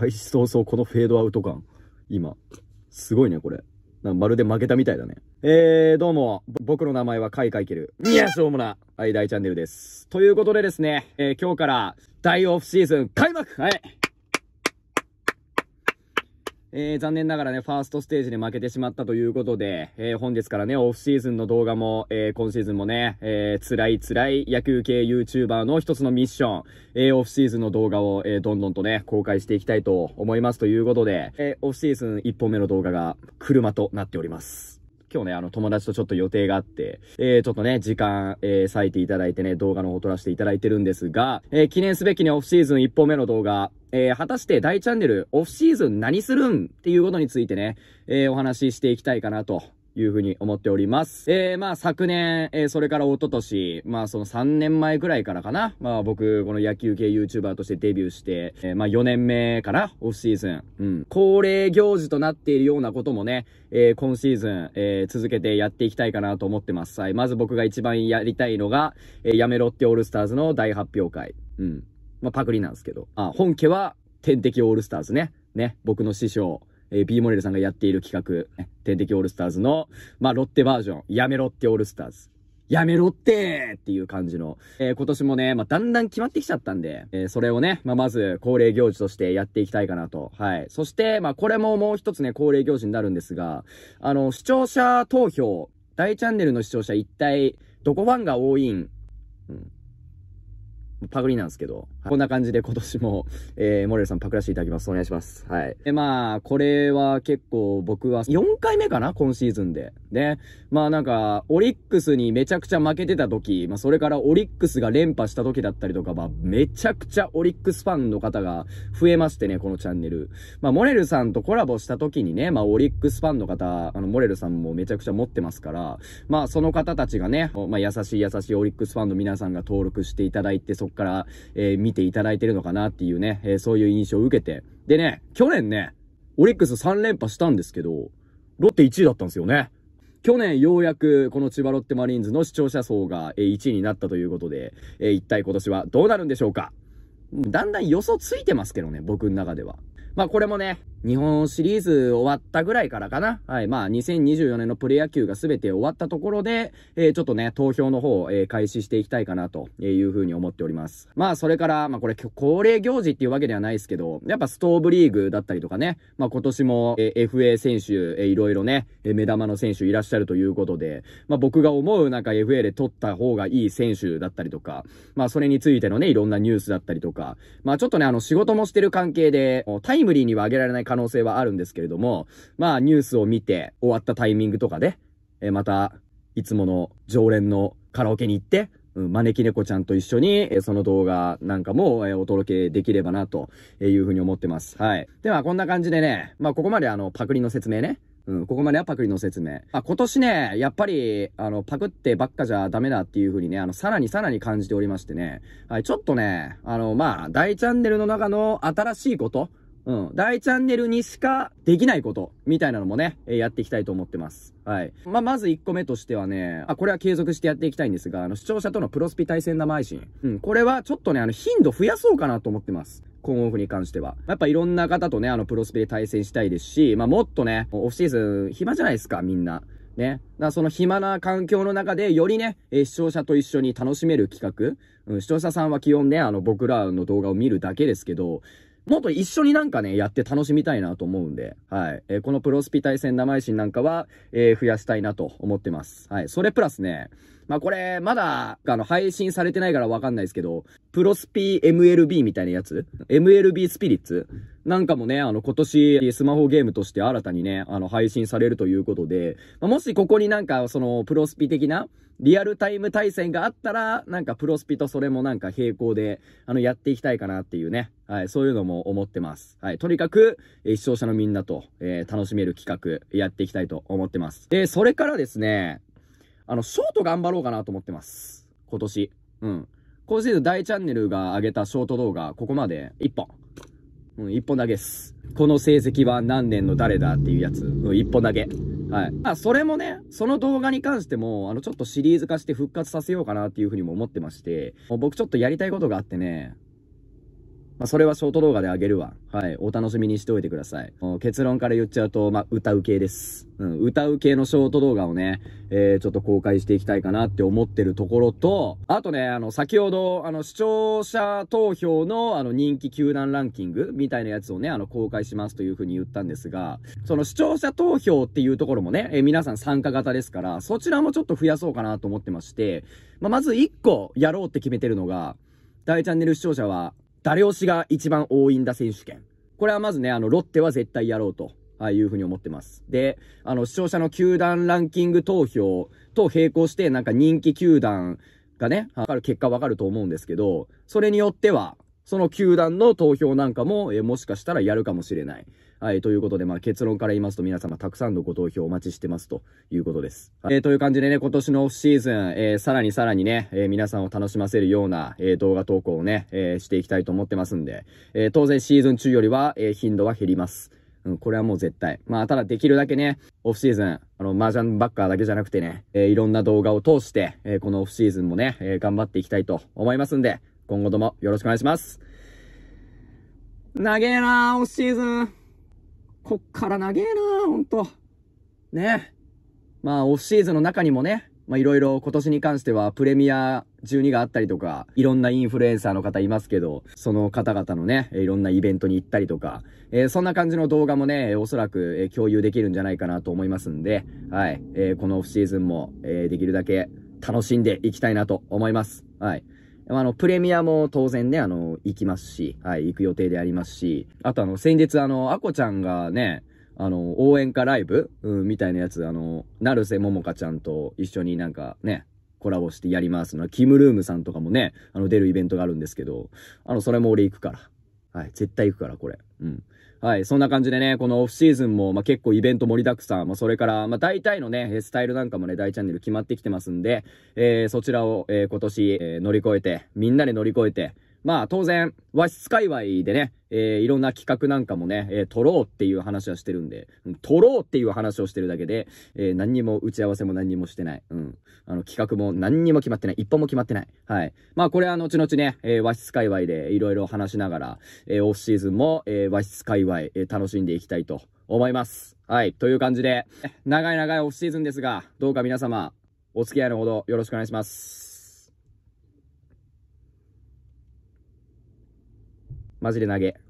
開始早々このフェードアウト感。今。すごいね、これ。なまるで負けたみたいだね。えー、どうも、僕の名前はカイカイケル。いや、しょうもな。はい、大チャンネルです。ということでですね、えー、今日から大オフシーズン開幕はいえー、残念ながらね、ファーストステージに負けてしまったということで、えー、本日からね、オフシーズンの動画も、えー、今シーズンもね、えー、辛い辛い野球系 YouTuber の一つのミッション、えー、オフシーズンの動画を、えー、どんどんとね、公開していきたいと思いますということで、えー、オフシーズン1本目の動画が車となっております。今日ね、あの、友達とちょっと予定があって、えー、ちょっとね、時間、えー、割いていただいてね、動画の方撮らせていただいてるんですが、えー、記念すべきね、オフシーズン1本目の動画、えー、果たして大チャンネル、オフシーズン何するんっていうことについてね、えー、お話ししていきたいかなというふうに思っております。えー、まあ昨年、えー、それから一昨年、まあその3年前くらいからかな、まあ僕、この野球系 YouTuber としてデビューして、えー、まあ4年目から、オフシーズン、うん、恒例行事となっているようなこともね、えー、今シーズン、えー、続けてやっていきたいかなと思ってます。はい、まず僕が一番やりたいのが、えー、やめろってオールスターズの大発表会。うん。まあ、パクリなんですけど。あ、本家は、天敵オールスターズね。ね、僕の師匠。えー、モレルさんがやっている企画、天敵オールスターズの、まあ、ロッテバージョン、やめろってオールスターズ。やめろってっていう感じの。えー、今年もね、まあ、だんだん決まってきちゃったんで、えー、それをね、まあ、まず恒例行事としてやっていきたいかなと。はい。そして、まあ、これももう一つね、恒例行事になるんですが、あの、視聴者投票、大チャンネルの視聴者一体、どこファンが多いん、うんパクリなんですけど、はい、こんな感じで今年も、えー、モレルさんパクらせていただきます。お願いします。はい。で、まあ、これは結構僕は4回目かな今シーズンで。で、まあなんか、オリックスにめちゃくちゃ負けてた時、まあそれからオリックスが連覇した時だったりとか、まあめちゃくちゃオリックスファンの方が増えましてね、このチャンネル。まあモレルさんとコラボした時にね、まあオリックスファンの方、あの、モレルさんもめちゃくちゃ持ってますから、まあその方たちがね、まあ優しい優しいオリックスファンの皆さんが登録していただいて、そから、えー、見ていただいてるのかなっていうね、えー、そういう印象を受けて。でね、去年ね、オリックス3連覇したんですけど、ロッテ1位だったんですよね。去年ようやくこの千葉ロッテマリーンズの視聴者層が1位になったということで、え一体今年はどうなるんでしょうかだんだん予想ついてますけどね、僕の中では。まあこれもね、日本シリーズ終わったぐらいからかな。はい。まあ、2024年のプロ野球が全て終わったところで、えー、ちょっとね、投票の方、えー、開始していきたいかなというふうに思っております。まあ、それから、まあ、これ、恒例行事っていうわけではないですけど、やっぱストーブリーグだったりとかね、まあ、今年も、えー、FA 選手、えー、いろいろね、えー、目玉の選手いらっしゃるということで、まあ、僕が思うなんか FA で取った方がいい選手だったりとか、まあ、それについてのね、いろんなニュースだったりとか、まあ、ちょっとね、あの、仕事もしてる関係で、タイムリーには上げられない可能性はあるんですけれども、まあニュースを見て終わったタイミングとかで、えまた、いつもの常連のカラオケに行って、うん、招き猫ちゃんと一緒に、えその動画なんかも、えお届けできればな、というふうに思ってます。はい。では、こんな感じでね、まあ、ここまであの、パクリの説明ね。うん、ここまではパクリの説明。あ、今年ね、やっぱり、あの、パクってばっかじゃダメだっていう風にね、あの、さらにさらに感じておりましてね。はい、ちょっとね、あの、まあ、大チャンネルの中の新しいこと、うん。大チャンネルにしかできないこと、みたいなのもね、えやっていきたいと思ってます。はい。まあ、まず1個目としてはね、あ、これは継続してやっていきたいんですが、あの、視聴者とのプロスピ対戦生配信。うん。これはちょっとね、あの、頻度増やそうかなと思ってます。コンオフに関しては。やっぱいろんな方とね、あの、プロスピで対戦したいですし、まあ、もっとね、オフシーズン暇じゃないですか、みんな。ね。だその暇な環境の中で、よりね、えー、視聴者と一緒に楽しめる企画。うん、視聴者さんは基本ね、あの、僕らの動画を見るだけですけど、もっと一緒になんかね、やって楽しみたいなと思うんで、はい。えー、このプロスピ対戦生配信なんかは、えー、増やしたいなと思ってます。はい。それプラスね、まあこれ、まだ、あの、配信されてないからわかんないですけど、プロスピー MLB みたいなやつ ?MLB スピリッツなんかもね、あの、今年、スマホゲームとして新たにね、あの、配信されるということで、まあ、もしここになんか、その、プロスピ的な、リアルタイム対戦があったら、なんかプロスピとそれもなんか並行で、あの、やっていきたいかなっていうね。はい、そういうのも思ってます。はい、とにかく、えー、視聴者のみんなと、えー、楽しめる企画、やっていきたいと思ってます。で、それからですね、あの、ショート頑張ろうかなと思ってます。今年。うん。今シーズン大チャンネルが上げたショート動画、ここまで1本。うん、1本だけです。この成績は何年の誰だっていうやつ。うん、1本だけ。はい。まあ、それもね、その動画に関しても、あの、ちょっとシリーズ化して復活させようかなっていうふうにも思ってまして、僕ちょっとやりたいことがあってね、まあ、それはショート動画であげるわ。はい。お楽しみにしておいてください。結論から言っちゃうと、まあ、歌う系です。うん。歌う系のショート動画をね、えー、ちょっと公開していきたいかなって思ってるところと、あとね、あの、先ほど、あの、視聴者投票の、あの、人気球団ランキングみたいなやつをね、あの、公開しますというふうに言ったんですが、その視聴者投票っていうところもね、えー、皆さん参加型ですから、そちらもちょっと増やそうかなと思ってまして、まあ、まず1個やろうって決めてるのが、大チャンネル視聴者は誰推しが一番多いんだ選手権。これはまずね、あの、ロッテは絶対やろうと。あいうふうに思ってます。で、あの、視聴者の球団ランキング投票と並行して、なんか人気球団がね、わかる結果わかると思うんですけど、それによっては、その球団の投票なんかも、えもしかしたらやるかもしれない。はい、ということで、まあ、結論から言いますと皆様たくさんのご投票お待ちしてますということです。えー、という感じでね、今年のオフシーズン、えー、さらにさらにね、えー、皆さんを楽しませるような、え動画投稿をね、えしていきたいと思ってますんで、え当然シーズン中よりは、え頻度は減ります。うん、これはもう絶対。まあ、ただできるだけね、オフシーズン、あの、麻雀ッカーだけじゃなくてね、えいろんな動画を通して、えこのオフシーズンもね、え頑張っていきたいと思いますんで、今後ともよろしくお願いします。長えなオフシーズン。こっから長えなほんと。ねまあ、オフシーズンの中にもね、まあいろいろ今年に関してはプレミア12があったりとか、いろんなインフルエンサーの方いますけど、その方々のね、いろんなイベントに行ったりとか、えー、そんな感じの動画もね、おそらく、え共有できるんじゃないかなと思いますんで、はい、えー、このオフシーズンも、えー、できるだけ楽しんでいきたいなと思います。はい。あの、プレミアも当然ね、あの、行きますし、はい、行く予定でありますし、あとあの、先日あの、アコちゃんがね、あの、応援歌ライブ、うん、みたいなやつ、あの、成瀬ももかちゃんと一緒になんかね、コラボしてやりますの。キムルームさんとかもね、あの、出るイベントがあるんですけど、あの、それも俺行くから。はい。絶対行くから、これ。うん。はい。そんな感じでね、このオフシーズンも、まあ、結構イベント盛りだくさん。まあ、それから、まあ、大体のね、スタイルなんかもね、大チャンネル決まってきてますんで、えー、そちらを、えー、今年、えー、乗り越えて、みんなで乗り越えて、まあ当然、和室界隈でね、えー、いろんな企画なんかもね、えー、撮ろうっていう話はしてるんで、撮ろうっていう話をしてるだけで、えー、何にも打ち合わせも何にもしてない。うん。あの、企画も何にも決まってない。一本も決まってない。はい。まあこれは後々ね、えー、和室界隈でいろいろ話しながら、えー、オフシーズンも、えー、和室界隈、えー、楽しんでいきたいと思います。はい。という感じで、長い長いオフシーズンですが、どうか皆様、お付き合いのほどよろしくお願いします。マジで投げ。